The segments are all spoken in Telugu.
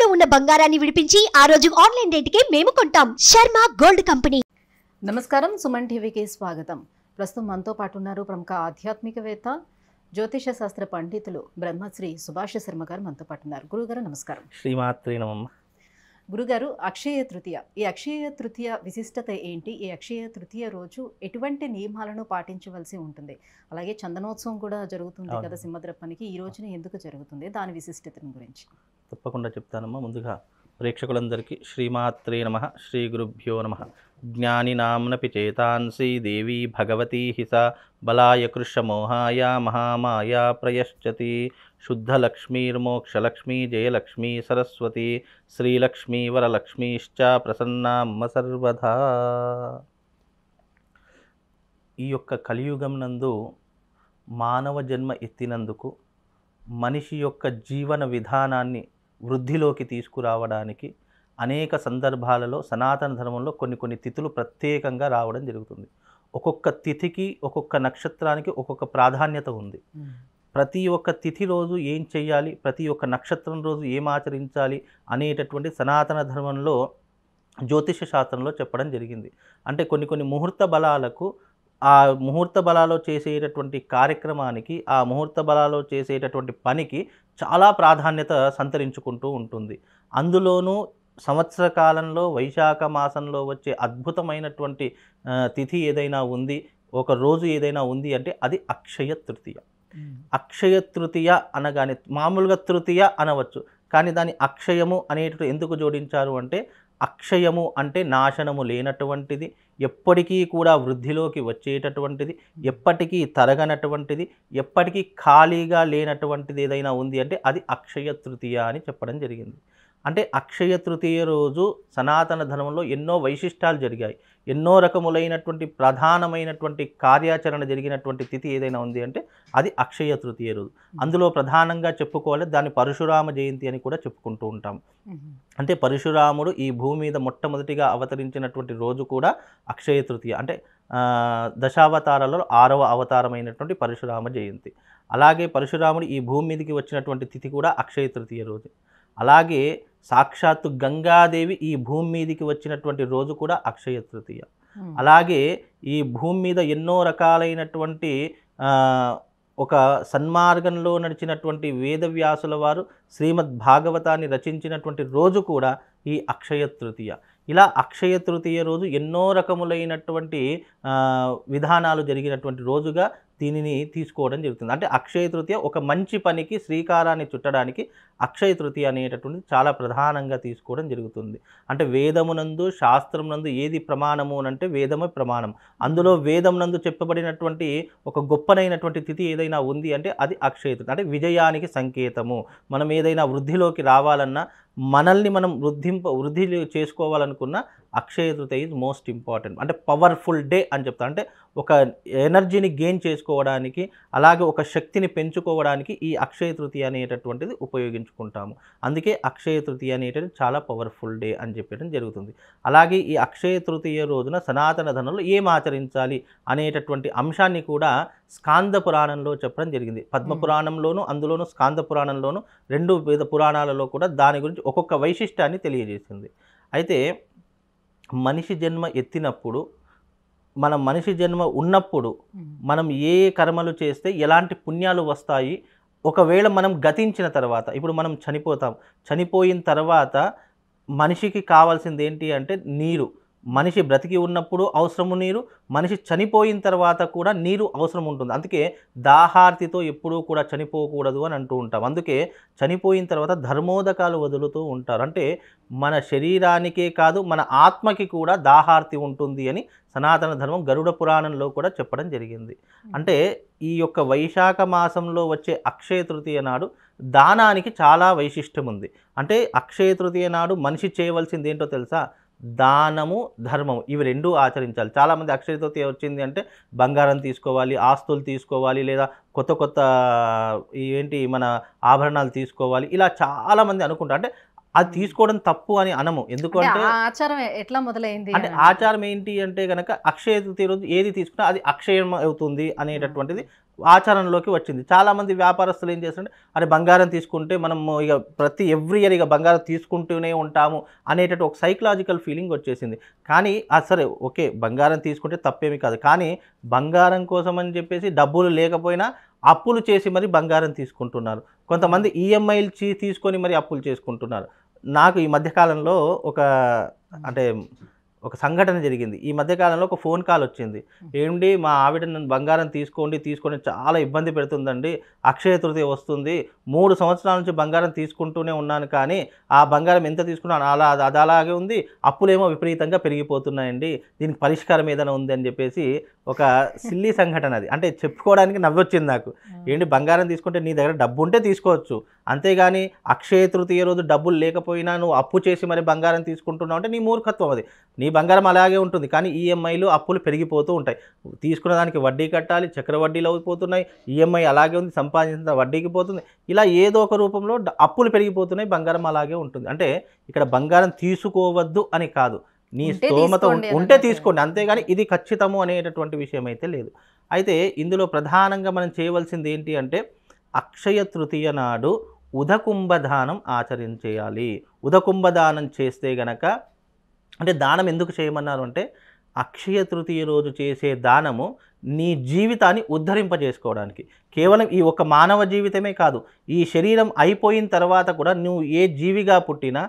తాకట్టులో ఉన్న బంగారాన్ని విడిపించి ఆ రోజు ఆన్లైన్ రేటుకే మేము కొంటాం శర్మ గోల్డ్ కంపెనీ నమస్కారం సుమన్ టీవీకి స్వాగతం ప్రస్తుతం మనతో పాటు ఉన్నారు ప్రముఖ ఆధ్యాత్మికవేత్త జ్యోతిష శాస్త్ర పండితులు బ్రహ్మశ్రీ సుభాష శర్మ గారు మనతో పాటు ఉన్నారు గురుగారు నమస్కారం శ్రీమాత్రి గురుగారు అక్షయ తృతీయ ఈ అక్షయ తృతీయ విశిష్టత ఏంటి ఈ అక్షయ తృతీయ రోజు ఎటువంటి నియమాలను పాటించవలసి ఉంటుంది అలాగే చందనోత్సవం కూడా జరుగుతుంది కదా సింహద్రప్పనికి ఈ రోజున ఎందుకు జరుగుతుంది దాని విశిష్టతను గురించి తప్పకుండా చెప్తానమ్మా ముందుగా ప్రేక్షకులందరికీ శ్రీమాత్రే నమ శ్రీ గురుభ్యో నమ జ్ఞాని నామ్నపి దేవీ భగవతీ హిస బలాయ కృషమోహాయ మహామాయా ప్రయశ్చతి శుద్ధలక్ష్మీర్మోక్షలక్ష్మీ జయలక్ష్మీ సరస్వతి శ్రీలక్ష్మీ వరలక్ష్మీశ్చ ప్రసన్నామ్మ సర్వదా ఈ యొక్క కలియుగం నందు మానవ జన్మ ఎత్తినందుకు మనిషి యొక్క జీవన విధానాన్ని వృద్ధిలోకి తీసుకురావడానికి అనేక సందర్భాలలో సనాతన ధర్మంలో కొన్ని కొన్ని తిథులు ప్రత్యేకంగా రావడం జరుగుతుంది ఒక్కొక్క తిథికి ఒక్కొక్క నక్షత్రానికి ఒక్కొక్క ప్రాధాన్యత ఉంది ప్రతి ఒక్క తిథి రోజు ఏం చేయాలి ప్రతి ఒక్క నక్షత్రం రోజు ఏం ఆచరించాలి అనేటటువంటి సనాతన ధర్మంలో జ్యోతిష శాస్త్రంలో చెప్పడం జరిగింది అంటే కొన్ని కొన్ని ముహూర్త బలాలకు ఆ ముహూర్త బలాలో చేసేటటువంటి కార్యక్రమానికి ఆ ముహూర్త బలాలో చేసేటటువంటి పనికి చాలా ప్రాధాన్యత సంతరించుకుంటూ ఉంటుంది అందులోనూ సంవత్సర కాలంలో వైశాఖ మాసంలో వచ్చే అద్భుతమైనటువంటి తిథి ఏదైనా ఉంది ఒక రోజు ఏదైనా ఉంది అంటే అది అక్షయ తృతీయ అక్షయ తృతీయ అనగానే మామూలుగా తృతీయ అనవచ్చు కానీ దాని అక్షయము అనేటట్టు ఎందుకు జోడించారు అంటే అక్షయము అంటే నాశనము లేనటువంటిది ఎప్పటికీ కూడా వృద్ధిలోకి వచ్చేటటువంటిది ఎప్పటికీ తరగనటువంటిది ఎప్పటికీ ఖాళీగా లేనటువంటిది ఏదైనా ఉంది అంటే అది అక్షయ తృతీయ అని చెప్పడం జరిగింది అంటే అక్షయ తృతీయ రోజు సనాతన ధర్మంలో ఎన్నో వైశిష్టాలు జరిగాయి ఎన్నో రకములైనటువంటి ప్రధానమైనటువంటి కార్యాచరణ జరిగినటువంటి తిథి ఏదైనా ఉంది అంటే అది అక్షయ తృతీయ రోజు అందులో ప్రధానంగా చెప్పుకోవాలి దాన్ని పరశురామ జయంతి అని కూడా చెప్పుకుంటూ ఉంటాం అంటే పరశురాముడు ఈ భూమి మీద మొట్టమొదటిగా అవతరించినటువంటి రోజు కూడా అక్షయ తృతీయ అంటే దశావతారాలలో ఆరవ అవతారమైనటువంటి పరశురామ జయంతి అలాగే పరశురాముడు ఈ భూమి మీదకి వచ్చినటువంటి తిథి కూడా అక్షయ తృతీయ రోజు అలాగే సాక్షాత్తు గంగాదేవి ఈ భూమి మీదకి వచ్చినటువంటి రోజు కూడా అక్షయ తృతీయ అలాగే ఈ భూమి మీద ఎన్నో రకాలైనటువంటి ఒక సన్మార్గంలో నడిచినటువంటి వేదవ్యాసుల వారు శ్రీమద్ భాగవతాన్ని రచించినటువంటి రోజు కూడా ఈ అక్షయ తృతీయ ఇలా అక్షయ తృతీయ రోజు ఎన్నో రకములైనటువంటి విధానాలు జరిగినటువంటి రోజుగా దీనిని తీసుకోవడం జరుగుతుంది అంటే అక్షయ తృతీయ ఒక మంచి పనికి శ్రీకారాన్ని చుట్టడానికి అక్షయ తృతీయ అనేటటువంటిది చాలా ప్రధానంగా తీసుకోవడం జరుగుతుంది అంటే వేదమునందు శాస్త్రమునందు ఏది ప్రమాణము అంటే వేదమే ప్రమాణం అందులో వేదమునందు చెప్పబడినటువంటి ఒక గొప్పనైనటువంటి తిథి ఏదైనా ఉంది అంటే అది అక్షయ తృతి అంటే విజయానికి సంకేతము మనం ఏదైనా వృద్ధిలోకి రావాలన్నా మనల్ని మనం వృద్ధింప వృద్ధి చేసుకోవాలనుకున్న Akshaya Tritiya is most important అంటే పవర్ఫుల్ డే అని చెప్తా అంటే ఒక ఎనర్జీని గెయిన్ చేసుకోవడానికి అలాగే ఒక శక్తిని పెంచుకోవడానికి ఈ అక్షయ తృతీయ అనేటటువంటిది ఉపయోగించుకుంటాము అందుకే అక్షయ తృతీయ అనేటది చాలా పవర్ఫుల్ డే అని చెప్పడం జరుగుతుంది అలాగే ఈ అక్షయ తృతీయ రోజున సనాతన ధనంలో ఏం ఆచరించాలి అనేటటువంటి అంశాన్ని కూడా స్కాంద పురాణంలో చెప్పడం జరిగింది పద్మ పురాణంలోను అందులోను స్కాంద పురాణంలోను రెండు వివిధ పురాణాలలో కూడా దాని గురించి ఒక్కొక్క వైశిష్టాన్ని తెలియజేసింది అయితే మనిషి జన్మ ఎత్తినప్పుడు మన మనిషి జన్మ ఉన్నప్పుడు మనం ఏ ఏ కర్మలు చేస్తే ఎలాంటి పుణ్యాలు వస్తాయి ఒకవేళ మనం గతించిన తర్వాత ఇప్పుడు మనం చనిపోతాం చనిపోయిన తర్వాత మనిషికి కావాల్సింది ఏంటి అంటే నీరు మనిషి బ్రతికి ఉన్నప్పుడు అవసరము నీరు మనిషి చనిపోయిన తర్వాత కూడా నీరు అవసరం ఉంటుంది అందుకే దాహార్తితో ఎప్పుడూ కూడా చనిపోకూడదు అని అంటూ ఉంటాం అందుకే చనిపోయిన తర్వాత ధర్మోదకాలు వదులుతూ ఉంటారు అంటే మన శరీరానికే కాదు మన ఆత్మకి కూడా దాహార్తి ఉంటుంది అని సనాతన ధర్మం గరుడ పురాణంలో కూడా చెప్పడం జరిగింది అంటే ఈ యొక్క వైశాఖ మాసంలో వచ్చే అక్షయ తృతీయ నాడు దానానికి చాలా వైశిష్టం ఉంది అంటే అక్షయ తృతీయ నాడు మనిషి చేయవలసింది ఏంటో తెలుసా దానము ధర్మము ఇవి రెండూ ఆచరించాలి చాలామంది అక్షయతోత వచ్చింది అంటే బంగారం తీసుకోవాలి ఆస్తులు తీసుకోవాలి లేదా కొత్త కొత్త ఏంటి మన ఆభరణాలు తీసుకోవాలి ఇలా చాలామంది అనుకుంటారు అంటే అది తీసుకోవడం తప్పు అని అనము ఎందుకంటే ఆచారం ఎట్లా మొదలైంది అంటే ఆచారం ఏంటి అంటే కనుక అక్షయ తీరు ఏది తీసుకున్నా అది అక్షయం అవుతుంది అనేటటువంటిది ఆచరణలోకి వచ్చింది చాలామంది వ్యాపారస్తులు ఏం చేస్తుంటే అరే బంగారం తీసుకుంటే మనం ఇక ప్రతి ఎవ్రీ ఇయర్ ఇక బంగారం తీసుకుంటూనే ఉంటాము అనేటట్టు ఒక సైకలాజికల్ ఫీలింగ్ వచ్చేసింది కానీ సరే ఓకే బంగారం తీసుకుంటే తప్పేమి కాదు కానీ బంగారం కోసం అని చెప్పేసి డబ్బులు లేకపోయినా అప్పులు చేసి మరి బంగారం తీసుకుంటున్నారు కొంతమంది ఈఎంఐలు e తీసుకొని మరి అప్పులు చేసుకుంటున్నారు నాకు ఈ మధ్యకాలంలో ఒక అంటే ఒక సంఘటన జరిగింది ఈ మధ్యకాలంలో ఒక ఫోన్ కాల్ వచ్చింది ఏమిటి మా ఆవిడ నన్ను బంగారం తీసుకోండి తీసుకొని చాలా ఇబ్బంది పెడుతుందండి అక్షయ తృతీయ వస్తుంది మూడు సంవత్సరాల నుంచి బంగారం తీసుకుంటూనే ఉన్నాను కానీ ఆ బంగారం ఎంత తీసుకున్నాను అలా అది అలాగే ఉంది అప్పులేమో విపరీతంగా పెరిగిపోతున్నాయండి దీనికి పరిష్కారం ఏదైనా ఉంది అని చెప్పేసి ఒక సిల్లీ సంఘటన అది అంటే చెప్పుకోవడానికి నవ్వొచ్చింది నాకు ఏంటి బంగారం తీసుకుంటే నీ దగ్గర డబ్బు ఉంటే తీసుకోవచ్చు అంతేగాని అక్షయ తృతీయ రోజు డబ్బులు లేకపోయినా నువ్వు అప్పు చేసి మరి బంగారం తీసుకుంటున్నావు అంటే నీ మూర్ఖత్వం అది నీ బంగారం అలాగే ఉంటుంది కానీ ఈఎంఐలు అప్పులు పెరిగిపోతూ ఉంటాయి తీసుకున్న దానికి వడ్డీ కట్టాలి చక్ర వడ్డీలు అవుతున్నాయి ఈఎంఐ అలాగే ఉంది సంపాదించిన వడ్డీకి పోతుంది ఇలా ఏదో ఒక రూపంలో అప్పులు పెరిగిపోతున్నాయి బంగారం అలాగే ఉంటుంది అంటే ఇక్కడ బంగారం తీసుకోవద్దు అని కాదు నీ స్తోమత ఉంటే తీసుకోండి అంతేగాని ఇది ఖచ్చితము అనేటటువంటి విషయం అయితే లేదు అయితే ఇందులో ప్రధానంగా మనం చేయవలసింది ఏంటి అంటే అక్షయ తృతీయ నాడు ఉదకుంభదానం ఆచరించేయాలి ఉదకుంభదానం చేస్తే గనక అంటే దానం ఎందుకు చేయమన్నారు అంటే అక్షయ తృతీయ రోజు చేసే దానము నీ జీవితాన్ని ఉద్ధరింపజేసుకోవడానికి కేవలం ఈ ఒక మానవ జీవితమే కాదు ఈ శరీరం అయిపోయిన తర్వాత కూడా నువ్వు ఏ జీవిగా పుట్టినా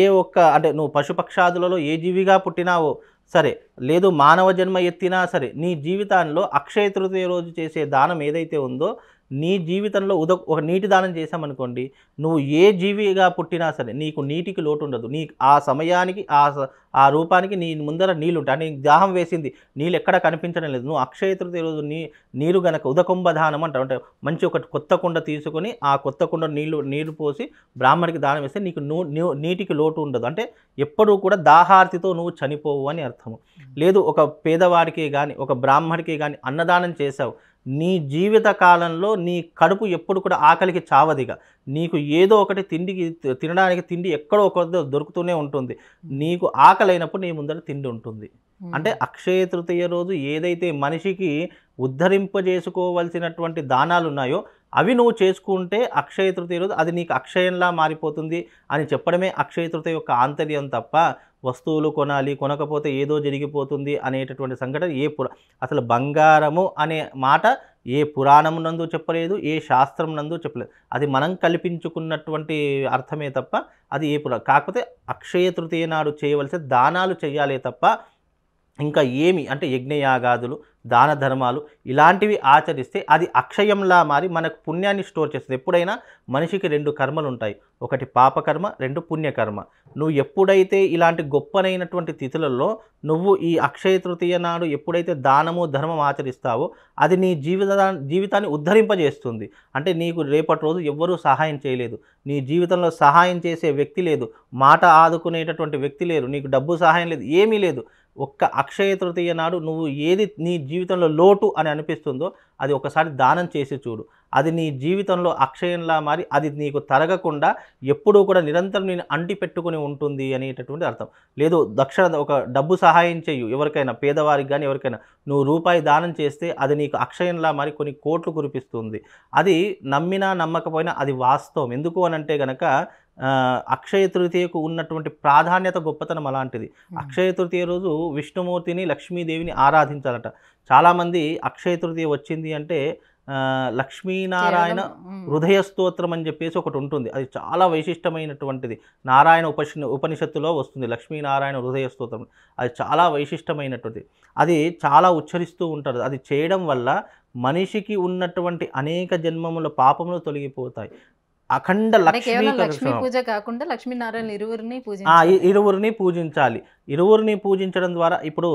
ఏ ఒక్క అంటే నువ్వు పశుపక్షాదులలో ఏ జీవిగా పుట్టినావో సరే లేదు మానవ జన్మ ఎత్తినా సరే నీ జీవితాల్లో అక్షయ తృతీయ రోజు చేసే దానం ఏదైతే ఉందో నీ జీవితంలో ఉద ఒక నీటి దానం చేశామనుకోండి నువ్వు ఏ జీవిగా పుట్టినా సరే నీకు నీటికి లోటు ఉండదు నీ ఆ సమయానికి ఆ ఆ రూపానికి నీ ముందర ఉంటాయి అంటే దాహం వేసింది నీళ్ళు ఎక్కడ కనిపించడం లేదు నువ్వు అక్షయతృతి రోజు నీ నీరు గనక ఉదకుంభ దానం అంటావు అంటే మంచి ఒక కొత్త కుండ తీసుకొని ఆ కొత్త కుండ నీళ్ళు నీరు పోసి బ్రాహ్మణికి దానం వేస్తే నీకు నీటికి లోటు ఉండదు అంటే ఎప్పుడూ కూడా దాహార్తితో నువ్వు చనిపోవు అని అర్థము లేదు ఒక పేదవాడికి కానీ ఒక బ్రాహ్మణికి కానీ అన్నదానం చేశావు నీ జీవిత కాలంలో నీ కడుపు ఎప్పుడు కూడా ఆకలికి చావదిగా నీకు ఏదో ఒకటి తిండికి తినడానికి తిండి ఎక్కడో ఒక దొరుకుతూనే ఉంటుంది నీకు ఆకలి అయినప్పుడు నీ ముందర తిండి ఉంటుంది అంటే అక్షయ తృతీయ రోజు ఏదైతే మనిషికి ఉద్ధరింపజేసుకోవలసినటువంటి దానాలు ఉన్నాయో అవి నువ్వు చేసుకుంటే అక్షయ తృతీయ రోజు అది నీకు అక్షయంలా మారిపోతుంది అని చెప్పడమే అక్షయ తృతీయ యొక్క ఆంతర్యం తప్ప వస్తువులు కొనాలి కొనకపోతే ఏదో జరిగిపోతుంది అనేటటువంటి సంఘటన ఏ పురా అసలు బంగారము అనే మాట ఏ పురాణం నందు చెప్పలేదు ఏ శాస్త్రం నందు చెప్పలేదు అది మనం కల్పించుకున్నటువంటి అర్థమే తప్ప అది ఏ పురా కాకపోతే అక్షయ తృతీయ నాడు చేయవలసిన దానాలు చేయాలే తప్ప ఇంకా ఏమి అంటే యజ్ఞయాగాదులు దాన ధర్మాలు ఇలాంటివి ఆచరిస్తే అది అక్షయంలా మారి మనకు పుణ్యాన్ని స్టోర్ చేస్తుంది ఎప్పుడైనా మనిషికి రెండు కర్మలు ఉంటాయి ఒకటి పాపకర్మ రెండు పుణ్యకర్మ నువ్వు ఎప్పుడైతే ఇలాంటి గొప్పనైనటువంటి తిథులలో నువ్వు ఈ అక్షయ తృతీయ నాడు ఎప్పుడైతే దానము ధర్మం ఆచరిస్తావో అది నీ జీవిత జీవితాన్ని ఉద్ధరింపజేస్తుంది అంటే నీకు రేపటి రోజు ఎవ్వరూ సహాయం చేయలేదు నీ జీవితంలో సహాయం చేసే వ్యక్తి లేదు మాట ఆదుకునేటటువంటి వ్యక్తి లేరు నీకు డబ్బు సహాయం లేదు ఏమీ లేదు ఒక్క అక్షయ తృతీయ నాడు నువ్వు ఏది నీ జీవితంలో లోటు అని అనిపిస్తుందో అది ఒకసారి దానం చేసి చూడు అది నీ జీవితంలో అక్షయంలా మారి అది నీకు తరగకుండా ఎప్పుడూ కూడా నిరంతరం నేను అంటి పెట్టుకుని ఉంటుంది అనేటటువంటి అర్థం లేదు దక్షిణ ఒక డబ్బు సహాయం చేయు ఎవరికైనా పేదవారికి కానీ ఎవరికైనా నువ్వు రూపాయి దానం చేస్తే అది నీకు అక్షయంలా మారి కొన్ని కోట్లు కురిపిస్తుంది అది నమ్మినా నమ్మకపోయినా అది వాస్తవం ఎందుకు అనంటే గనక అక్షయ తృతీయకు ఉన్నటువంటి ప్రాధాన్యత గొప్పతనం అలాంటిది అక్షయ తృతీయ రోజు విష్ణుమూర్తిని లక్ష్మీదేవిని ఆరాధించాలట చాలామంది అక్షయ తృతీయ వచ్చింది అంటే లక్ష్మీనారాయణ హృదయ స్తోత్రం అని చెప్పేసి ఒకటి ఉంటుంది అది చాలా వైశిష్టమైనటువంటిది నారాయణ ఉపశ ఉపనిషత్తులో వస్తుంది లక్ష్మీనారాయణ హృదయ స్తోత్రం అది చాలా వైశిష్టమైనటువంటిది అది చాలా ఉచ్చరిస్తూ ఉంటారు అది చేయడం వల్ల మనిషికి ఉన్నటువంటి అనేక జన్మముల పాపములు తొలగిపోతాయి అఖండ లక్ష్మీ లక్ష్మీ పూజ కాకుండా లక్ష్మీనారాయణ ఇరువురిని పూజించాలి ఇరువురిని పూజించాలి ఇరువురిని పూజించడం ద్వారా ఇప్పుడు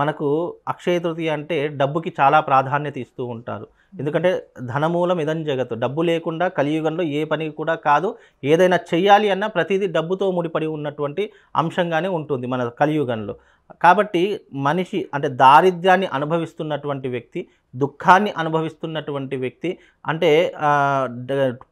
మనకు అక్షయ తృతీయ అంటే డబ్బుకి చాలా ప్రాధాన్యత ఇస్తూ ఉంటారు ఎందుకంటే ధనమూలం ఇదం జగత్తు డబ్బు లేకుండా కలియుగంలో ఏ పని కూడా కాదు ఏదైనా చేయాలి అన్నా ప్రతిదీ డబ్బుతో ముడిపడి ఉన్నటువంటి అంశంగానే ఉంటుంది మన కలియుగంలో కాబట్టి మనిషి అంటే దారిద్ర్యాన్ని అనుభవిస్తున్నటువంటి వ్యక్తి దుఃఖాన్ని అనుభవిస్తున్నటువంటి వ్యక్తి అంటే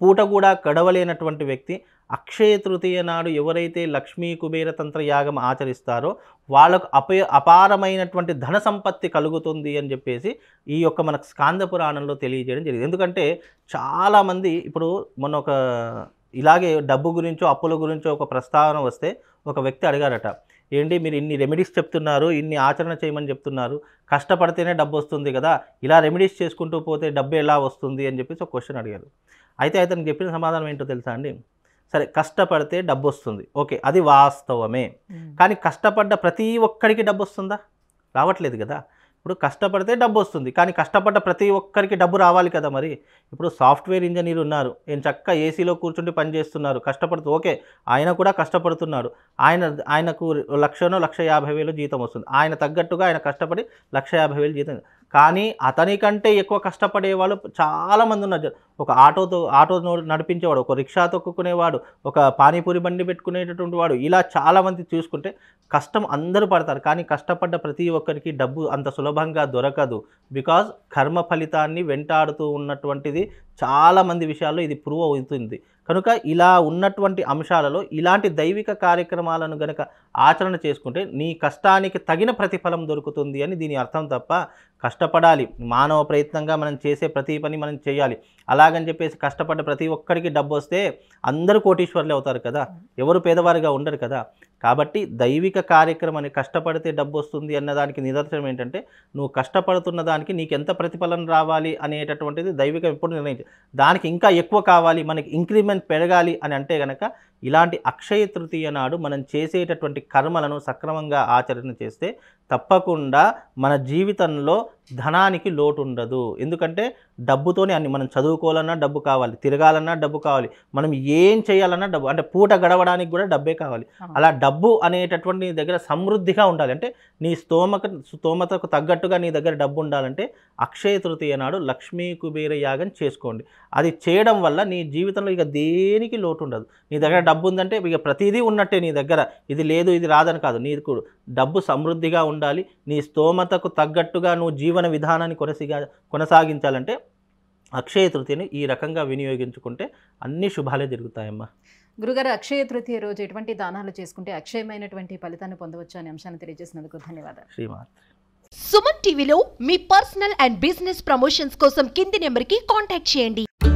పూట కూడా గడవలేనటువంటి వ్యక్తి అక్షయ తృతీయ నాడు ఎవరైతే లక్ష్మీ కుబేర తంత్ర యాగం ఆచరిస్తారో వాళ్ళకు అప అపారమైనటువంటి ధన సంపత్తి కలుగుతుంది అని చెప్పేసి ఈ యొక్క మనకు స్కాంద పురాణంలో తెలియజేయడం జరిగింది ఎందుకంటే చాలామంది ఇప్పుడు మొన్న ఒక ఇలాగే డబ్బు గురించో అప్పుల గురించో ఒక ప్రస్తావన వస్తే ఒక వ్యక్తి అడిగారట ఏంటి మీరు ఇన్ని రెమెడీస్ చెప్తున్నారు ఇన్ని ఆచరణ చేయమని చెప్తున్నారు కష్టపడితేనే డబ్బు వస్తుంది కదా ఇలా రెమెడీస్ చేసుకుంటూ పోతే డబ్బు ఎలా వస్తుంది అని చెప్పేసి ఒక క్వశ్చన్ అడిగారు అయితే అతను చెప్పిన సమాధానం ఏంటో తెలుసా అండి సరే కష్టపడితే డబ్బు వస్తుంది ఓకే అది వాస్తవమే కానీ కష్టపడ్డ ప్రతి ఒక్కరికి డబ్బు వస్తుందా రావట్లేదు కదా ఇప్పుడు కష్టపడితే డబ్బు వస్తుంది కానీ కష్టపడ్డ ప్రతి ఒక్కరికి డబ్బు రావాలి కదా మరి ఇప్పుడు సాఫ్ట్వేర్ ఇంజనీర్ ఉన్నారు ఏం చక్క ఏసీలో కూర్చుండి పనిచేస్తున్నారు కష్టపడుతూ ఓకే ఆయన కూడా కష్టపడుతున్నాడు ఆయన ఆయనకు లక్షనో లక్ష యాభై వేలు జీతం వస్తుంది ఆయన తగ్గట్టుగా ఆయన కష్టపడి లక్ష యాభై వేలు జీతం కానీ అతని కంటే ఎక్కువ కష్టపడే వాళ్ళు చాలామంది ఉన్నారు ఒక ఆటోతో ఆటో నడిపించేవాడు ఒక రిక్షా తొక్కుకునేవాడు ఒక పానీపూరి బండి పెట్టుకునేటటువంటి వాడు ఇలా చాలామంది చూసుకుంటే కష్టం అందరూ పడతారు కానీ కష్టపడ్డ ప్రతి ఒక్కరికి డబ్బు అంత సులభంగా దొరకదు బికాజ్ కర్మ ఫలితాన్ని వెంటాడుతూ ఉన్నటువంటిది చాలామంది విషయాల్లో ఇది ప్రూవ్ అవుతుంది కనుక ఇలా ఉన్నటువంటి అంశాలలో ఇలాంటి దైవిక కార్యక్రమాలను గనక ఆచరణ చేసుకుంటే నీ కష్టానికి తగిన ప్రతిఫలం దొరుకుతుంది అని దీని అర్థం తప్ప కష్టపడాలి మానవ ప్రయత్నంగా మనం చేసే ప్రతి పని మనం చేయాలి అలాగని చెప్పేసి కష్టపడ్డ ప్రతి ఒక్కరికి డబ్బు వస్తే అందరూ కోటీశ్వర్లు అవుతారు కదా ఎవరు పేదవారిగా ఉండరు కదా కాబట్టి దైవిక కార్యక్రమాన్ని కష్టపడితే డబ్బు వస్తుంది అన్నదానికి నిదర్శనం ఏంటంటే నువ్వు కష్టపడుతున్న దానికి నీకు ఎంత ప్రతిఫలం రావాలి అనేటటువంటిది దైవికం ఎప్పుడు నిర్ణయించి దానికి ఇంకా ఎక్కువ కావాలి మనకి ఇంక్రిమెంట్ పెరగాలి అని అంటే కనుక ఇలాంటి అక్షయ తృతీయ నాడు మనం చేసేటటువంటి కర్మలను సక్రమంగా ఆచరణ చేస్తే తప్పకుండా మన జీవితంలో ధనానికి లోటు ఉండదు ఎందుకంటే డబ్బుతోనే అన్ని మనం చదువుకోవాలన్నా డబ్బు కావాలి తిరగాలన్నా డబ్బు కావాలి మనం ఏం చేయాలన్నా డబ్బు అంటే పూట గడవడానికి కూడా డబ్బే కావాలి అలా డబ్బు అనేటటువంటి నీ దగ్గర సమృద్ధిగా ఉండాలి అంటే నీ స్తోమక స్తోమతకు తగ్గట్టుగా నీ దగ్గర డబ్బు ఉండాలంటే అక్షయ తృతీయ నాడు లక్ష్మీ కుబేర యాగం చేసుకోండి అది చేయడం వల్ల నీ జీవితంలో ఇక దేనికి లోటు ఉండదు నీ దగ్గర డబ్బు ఉందంటే ఇక ప్రతిదీ ఉన్నట్టే నీ దగ్గర ఇది లేదు ఇది రాదని కాదు నీకు డబ్బు సమృద్ధిగా ఉండాలి నీ స్తోమతకు తగ్గట్టుగా నువ్వు జీవన విధానాన్ని కొనసిగా కొనసాగించాలంటే అక్షయ తృతీయని ఈ రకంగా వినియోగించుకుంటే అన్ని శుభాలే జరుగుతాయమ్మా గురుగారు అక్షయ తృతీయ రోజు ఎటువంటి దానాలు చేసుకుంటే అక్షయమైనటువంటి ఫలితాన్ని పొందవచ్చు అనే అంశాన్ని తెలియజేసినందుకు ధన్యవాదాలు శ్రీమాత్ సుమన్ టీవీలో మీ పర్సనల్ అండ్ బిజినెస్ ప్రమోషన్స్ కోసం కింది నెంబర్కి కాంటాక్ట్ చేయండి